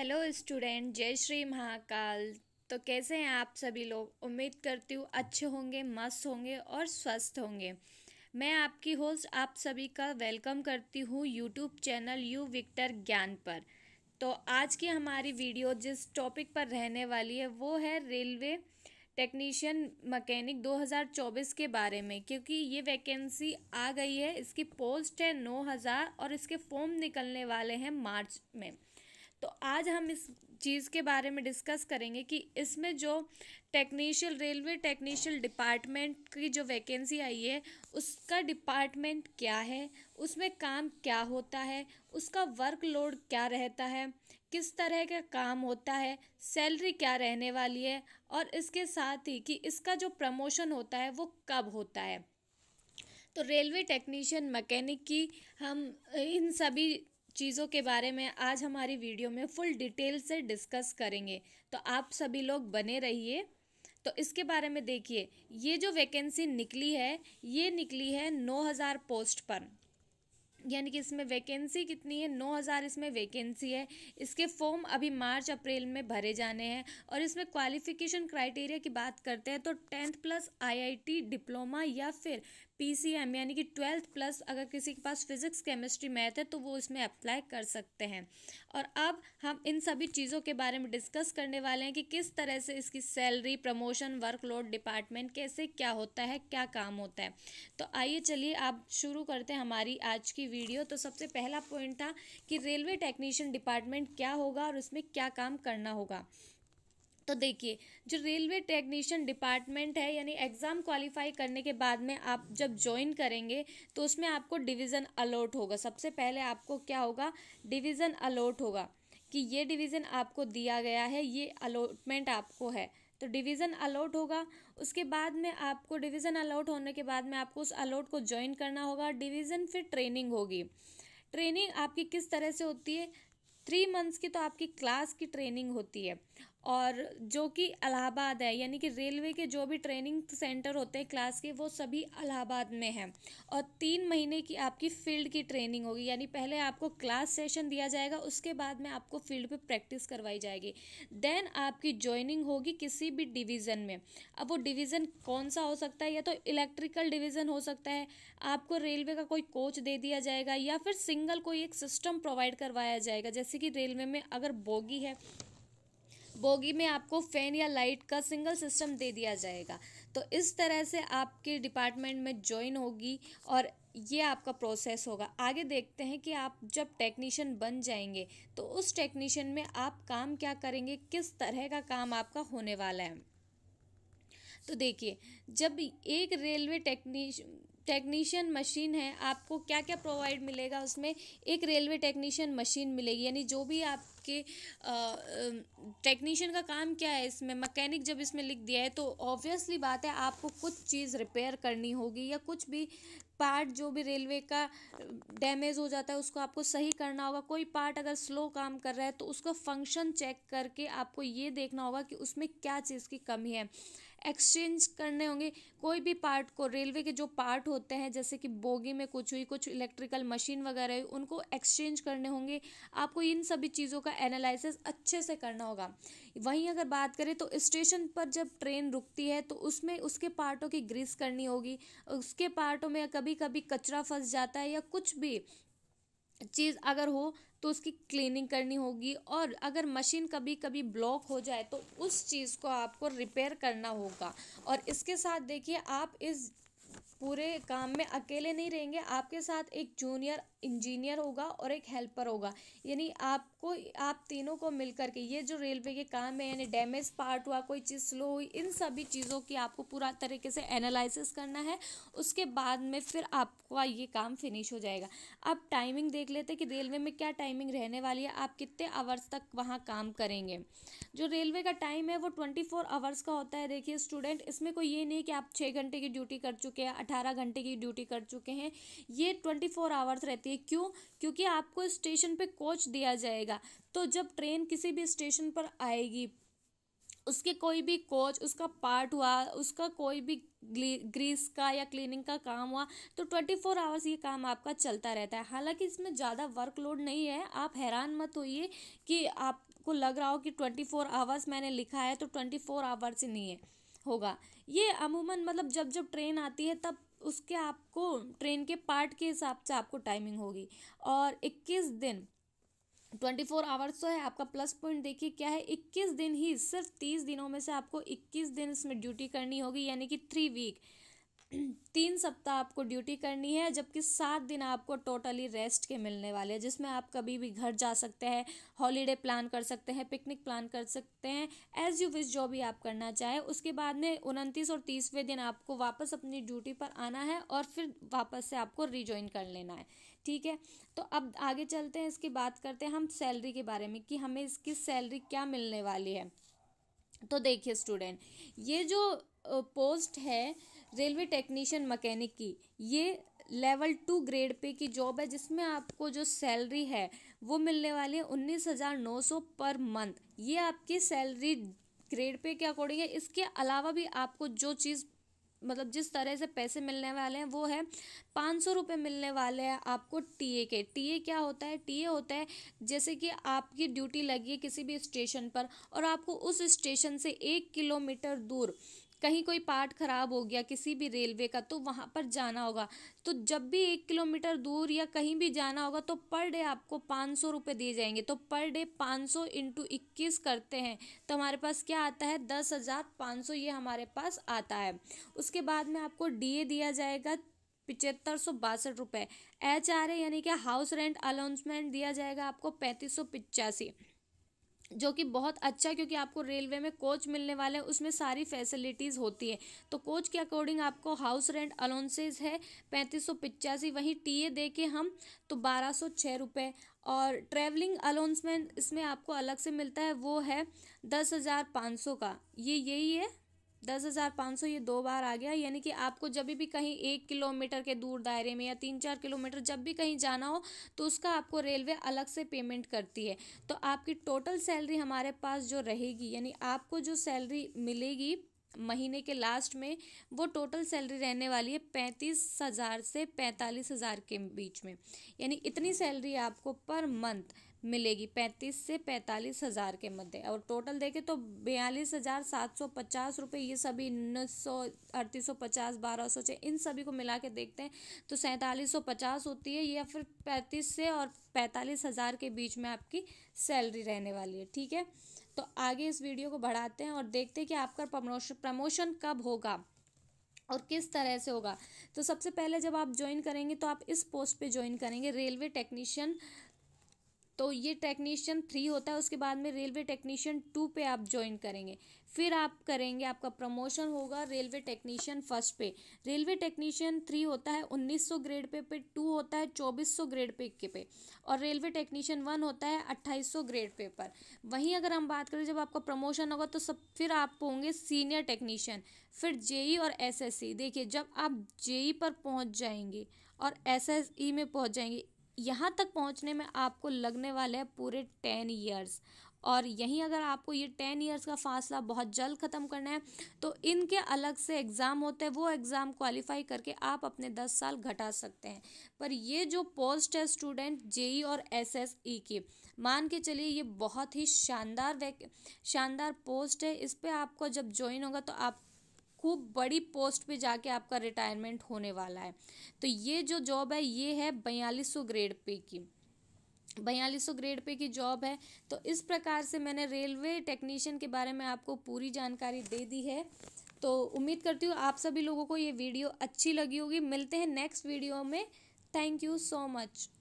Hello student जय श्री महाकाल तो कैसे हैं आप सभी लोग उम्मीद करती हूँ अच्छे होंगे मस्त होंगे और स्वस्थ होंगे मैं आपकी होस्ट आप सभी का वेलकम करती हूँ यूट्यूब चैनल यू विक्टर ज्ञान पर तो आज की हमारी वीडियो जिस टॉपिक पर रहने वाली है वो है रेलवे टेक्नीशियन मकैनिक 2024 के बारे में क्योंकि ये वैकेंसी आ गई है इसकी पोस्ट है हज़ार और इसके फॉर्म निकलने वाले हैं मार्च में तो आज हम इस चीज़ के बारे में डिस्कस करेंगे कि इसमें जो टेक्नीशियल रेलवे टेक्नीशियल डिपार्टमेंट की जो वैकेंसी आई है उसका डिपार्टमेंट क्या है उसमें काम क्या होता है उसका वर्कलोड क्या रहता है किस तरह का काम होता है सैलरी क्या रहने वाली है और इसके साथ ही कि इसका जो प्रमोशन होता है वो कब होता है तो रेलवे टेक्नीशियन मैकेनिक की हम इन सभी चीज़ों के बारे में आज हमारी वीडियो में फुल डिटेल से डिस्कस करेंगे तो आप सभी लोग बने रहिए तो इसके बारे में देखिए ये जो वैकेंसी निकली है ये निकली है 9000 पोस्ट पर यानी कि इसमें वैकेंसी कितनी है 9000 इसमें वैकेंसी है इसके फॉर्म अभी मार्च अप्रैल में भरे जाने हैं और इसमें क्वालिफिकेशन क्राइटेरिया की बात करते हैं तो टेंथ प्लस आईआईटी डिप्लोमा या फिर पीसीएम यानी कि ट्वेल्थ प्लस अगर किसी के पास फिजिक्स केमिस्ट्री मैथ है तो वो इसमें अप्लाई कर सकते हैं और अब हम इन सभी चीज़ों के बारे में डिस्कस करने वाले हैं कि किस तरह से इसकी सैलरी प्रमोशन वर्कलोड डिपार्टमेंट कैसे क्या होता है क्या काम होता है तो आइए चलिए आप शुरू करते हैं हमारी आज की वीडियो तो सबसे पहला पॉइंट था कि रेलवे टेक्नीशियन डिपार्टमेंट क्या होगा और उसमें क्या काम करना होगा तो देखिए जो रेलवे टेक्नीशियन डिपार्टमेंट है यानी एग्ज़ाम क्वालिफाई करने के बाद में आप जब ज्वाइन करेंगे तो उसमें आपको डिवीज़न अलॉट होगा सबसे पहले आपको क्या होगा डिवीज़न अलॉट होगा कि ये डिवीज़न आपको दिया गया है ये अलॉटमेंट आपको है तो डिवीज़न अलाउट होगा उसके बाद में आपको डिवीज़न अलॉट होने के बाद में आपको उस अलॉट को ज्वाइन करना होगा डिवीज़न फिर ट्रेनिंग होगी ट्रेनिंग आपकी किस तरह से होती है थ्री मंथ्स की तो आपकी क्लास की ट्रेनिंग होती है और जो कि इलाहाबाद है यानी कि रेलवे के जो भी ट्रेनिंग सेंटर होते हैं क्लास के वो सभी इलाहाबाद में हैं और तीन महीने की आपकी फील्ड की ट्रेनिंग होगी यानी पहले आपको क्लास सेशन दिया जाएगा उसके बाद में आपको फील्ड पे प्रैक्टिस करवाई जाएगी देन आपकी ज्वाइनिंग होगी किसी भी डिवीज़न में अब वो डिवीज़न कौन सा हो सकता है या तो इलेक्ट्रिकल डिवीज़न हो सकता है आपको रेलवे का कोई कोच दे दिया जाएगा या फिर सिंगल कोई एक सिस्टम प्रोवाइड करवाया जाएगा जैसे कि रेलवे में अगर बोगी है बोगी में आपको फैन या लाइट का सिंगल सिस्टम दे दिया जाएगा तो इस तरह से आपके डिपार्टमेंट में ज्वाइन होगी और ये आपका प्रोसेस होगा आगे देखते हैं कि आप जब टेक्नीशियन बन जाएंगे तो उस टेक्नीशियन में आप काम क्या करेंगे किस तरह का काम आपका होने वाला है तो देखिए जब एक रेलवे टेक्नीश टेक्नीशियन मशीन है आपको क्या क्या प्रोवाइड मिलेगा उसमें एक रेलवे टेक्नीशियन मशीन मिलेगी यानी जो भी आपके टेक्नीशियन का काम क्या है इसमें मकैनिक जब इसमें लिख दिया है तो ऑब्वियसली बात है आपको कुछ चीज़ रिपेयर करनी होगी या कुछ भी पार्ट जो भी रेलवे का डैमेज हो जाता है उसको आपको सही करना होगा कोई पार्ट अगर स्लो काम कर रहा है तो उसका फंक्शन चेक करके आपको ये देखना होगा कि उसमें क्या चीज़ की कमी है एक्सचेंज करने होंगे कोई भी पार्ट को रेलवे के जो पार्ट होते हैं जैसे कि बोगी में कुछ हुई कुछ इलेक्ट्रिकल मशीन वगैरह हुई उनको एक्सचेंज करने होंगे आपको इन सभी चीज़ों का एनालिसिस अच्छे से करना होगा वहीं अगर बात करें तो स्टेशन पर जब ट्रेन रुकती है तो उसमें उसके पार्टों की ग्रीस करनी होगी उसके पार्टों में कभी कभी कचरा फंस जाता है या कुछ भी चीज़ अगर हो तो उसकी क्लीनिंग करनी होगी और अगर मशीन कभी कभी ब्लॉक हो जाए तो उस चीज़ को आपको रिपेयर करना होगा और इसके साथ देखिए आप इस पूरे काम में अकेले नहीं रहेंगे आपके साथ एक जूनियर इंजीनियर होगा और एक हेल्पर होगा यानी आपको आप तीनों को मिल के ये जो रेलवे के काम है यानी डैमेज पार्ट हुआ कोई चीज़ स्लो हुई इन सभी चीज़ों की आपको पूरा तरीके से एनालिसिस करना है उसके बाद में फिर आपका ये काम फिनिश हो जाएगा अब टाइमिंग देख लेते कि रेलवे में क्या टाइमिंग रहने वाली है आप कितने आवर्स तक वहाँ काम करेंगे जो रेलवे का टाइम है वो ट्वेंटी फोर आवर्स का होता है देखिए स्टूडेंट इसमें कोई ये नहीं कि आप छः घंटे की ड्यूटी कर चुके हैं अठारह घंटे की ड्यूटी कर चुके हैं ये ट्वेंटी फोर आवर्स रहती है क्यों क्योंकि आपको स्टेशन पे कोच दिया जाएगा तो जब ट्रेन किसी भी स्टेशन पर आएगी उसके कोई भी कोच उसका पार्ट हुआ उसका कोई भी ग्रीस का या क्लीनिंग का काम हुआ तो ट्वेंटी फोर आवर्स ये काम आपका चलता रहता है हालांकि इसमें ज़्यादा वर्कलोड नहीं है आप हैरान मत होइए कि आपको लग रहा हो कि ट्वेंटी फोर आवर्स मैंने लिखा है तो ट्वेंटी फोर आवर्स ही नहीं है होगा ये अमूमन मतलब जब जब ट्रेन आती है तब उसके आपको ट्रेन के पार्ट के हिसाब से आपको टाइमिंग होगी और 21 दिन 24 फोर आवर्स तो है आपका प्लस पॉइंट देखिए क्या है 21 दिन ही सिर्फ 30 दिनों में से आपको 21 दिन इसमें ड्यूटी करनी होगी यानी कि थ्री वीक तीन सप्ताह आपको ड्यूटी करनी है जबकि सात दिन आपको टोटली रेस्ट के मिलने वाले हैं जिसमें आप कभी भी घर जा सकते हैं हॉलीडे प्लान कर सकते हैं पिकनिक प्लान कर सकते हैं एज यू विश जो भी आप करना चाहें उसके बाद में उनतीस और तीसवें दिन आपको वापस अपनी ड्यूटी पर आना है और फिर वापस से आपको रिजॉइन कर लेना है ठीक है तो अब आगे चलते हैं इसकी बात करते हैं हम सैलरी के बारे में कि हमें इसकी सैलरी क्या मिलने वाली है तो देखिए स्टूडेंट ये जो पोस्ट है रेलवे टेक्नीशियन मकैनिक की ये लेवल टू ग्रेड पे की जॉब है जिसमें आपको जो सैलरी है वो मिलने वाली है उन्नीस हज़ार नौ सौ पर मंथ ये आपकी सैलरी ग्रेड पे के अकॉर्डिंग है इसके अलावा भी आपको जो चीज़ मतलब जिस तरह से पैसे मिलने वाले हैं वो है पाँच सौ रुपये मिलने वाले हैं आपको टीए के टीए क्या होता है टीए होता है जैसे कि आपकी ड्यूटी लगी है किसी भी स्टेशन पर और आपको उस स्टेशन से एक किलोमीटर दूर कहीं कोई पार्ट ख़राब हो गया किसी भी रेलवे का तो वहाँ पर जाना होगा तो जब भी एक किलोमीटर दूर या कहीं भी जाना होगा तो पर डे आपको पाँच सौ रुपये दिए जाएंगे तो पर डे पाँच सौ इंटू इक्कीस करते हैं तो हमारे पास क्या आता है दस हज़ार पाँच सौ ये हमारे पास आता है उसके बाद में आपको ए दिया जाएगा पिचहत्तर सौ बासठ रुपये एच आर ए यानी कि हाउस रेंट अलाउंसमेंट दिया जाएगा आपको पैंतीस सौ पिचासी जो कि बहुत अच्छा क्योंकि आपको रेलवे में कोच मिलने वाले हैं उसमें सारी फैसिलिटीज़ होती है तो कोच के अकॉर्डिंग आपको हाउस रेंट अलाउंसेज है पैंतीस सौ पिचासी वहीं टी ए दे के हम तो बारह सौ छः रुपये और ट्रैवलिंग अलाउंसमेंट इसमें आपको अलग से मिलता है वो है दस हज़ार पाँच सौ का ये यही है दस हज़ार पाँच सौ ये दो बार आ गया यानी कि आपको जब भी कहीं एक किलोमीटर के दूर दायरे में या तीन चार किलोमीटर जब भी कहीं जाना हो तो उसका आपको रेलवे अलग से पेमेंट करती है तो आपकी टोटल सैलरी हमारे पास जो रहेगी यानी आपको जो सैलरी मिलेगी महीने के लास्ट में वो टोटल सैलरी रहने वाली है पैंतीस हज़ार से पैंतालीस हज़ार के बीच में यानी इतनी सैलरी आपको पर मंथ मिलेगी पैंतीस से पैंतालीस हज़ार के मध्य और टोटल देखें तो बयालीस हज़ार सात सौ पचास रुपये ये सभी उन्नीस सौ अड़तीस सौ पचास बारह सौ छः इन सभी को मिला के देखते हैं तो सैंतालीस सौ पचास होती है या फिर पैंतीस से और पैंतालीस हज़ार के बीच में आपकी सैलरी रहने वाली है ठीक है तो आगे इस वीडियो को बढ़ाते हैं और देखते हैं कि आपका प्रमोशन प्रमोशन कब होगा और किस तरह से होगा तो सबसे पहले जब आप ज्वाइन करेंगे तो आप इस पोस्ट पे ज्वाइन करेंगे रेलवे टेक्नीशियन तो ये टेक्नीशियन थ्री होता है उसके बाद में रेलवे टेक्नीशियन टू पे आप ज्वाइन करेंगे फिर आप करेंगे आपका प्रमोशन होगा रेलवे टेक्नीशियन फर्स्ट पे रेलवे टेक्नीशियन थ्री होता है 1900 ग्रेड पे पे टू होता है 2400 ग्रेड पे के पे और रेलवे टेक्नीशियन वन होता है 2800 ग्रेड पे पर वहीं अगर हम बात करें जब आपका प्रमोशन होगा तो सब फिर आप होंगे सीनियर टेक्नीशियन फिर जेई और एस e। देखिए जब आप जेई पर पहुँच जाएंगे और एस e में पहुँच जाएंगे यहाँ तक पहुँचने में आपको लगने वाले हैं पूरे टेन ईयर्स और यहीं अगर आपको ये टेन ईयर्स का फासला बहुत जल्द ख़त्म करना है तो इनके अलग से एग्ज़ाम होते हैं वो एग्ज़ाम क्वालिफाई करके आप अपने दस साल घटा सकते हैं पर ये जो पोस्ट है स्टूडेंट जेई e और एसएसई e की मान के चलिए ये बहुत ही शानदार शानदार पोस्ट है इस पर आपको जब ज्वाइन होगा तो आप खूब बड़ी पोस्ट पे जाके आपका रिटायरमेंट होने वाला है तो ये जो जॉब है ये है बयालीस ग्रेड पे की बयालीस सौ ग्रेड पे की जॉब है तो इस प्रकार से मैंने रेलवे टेक्नीशियन के बारे में आपको पूरी जानकारी दे दी है तो उम्मीद करती हूँ आप सभी लोगों को ये वीडियो अच्छी लगी होगी मिलते हैं नेक्स्ट वीडियो में थैंक यू सो मच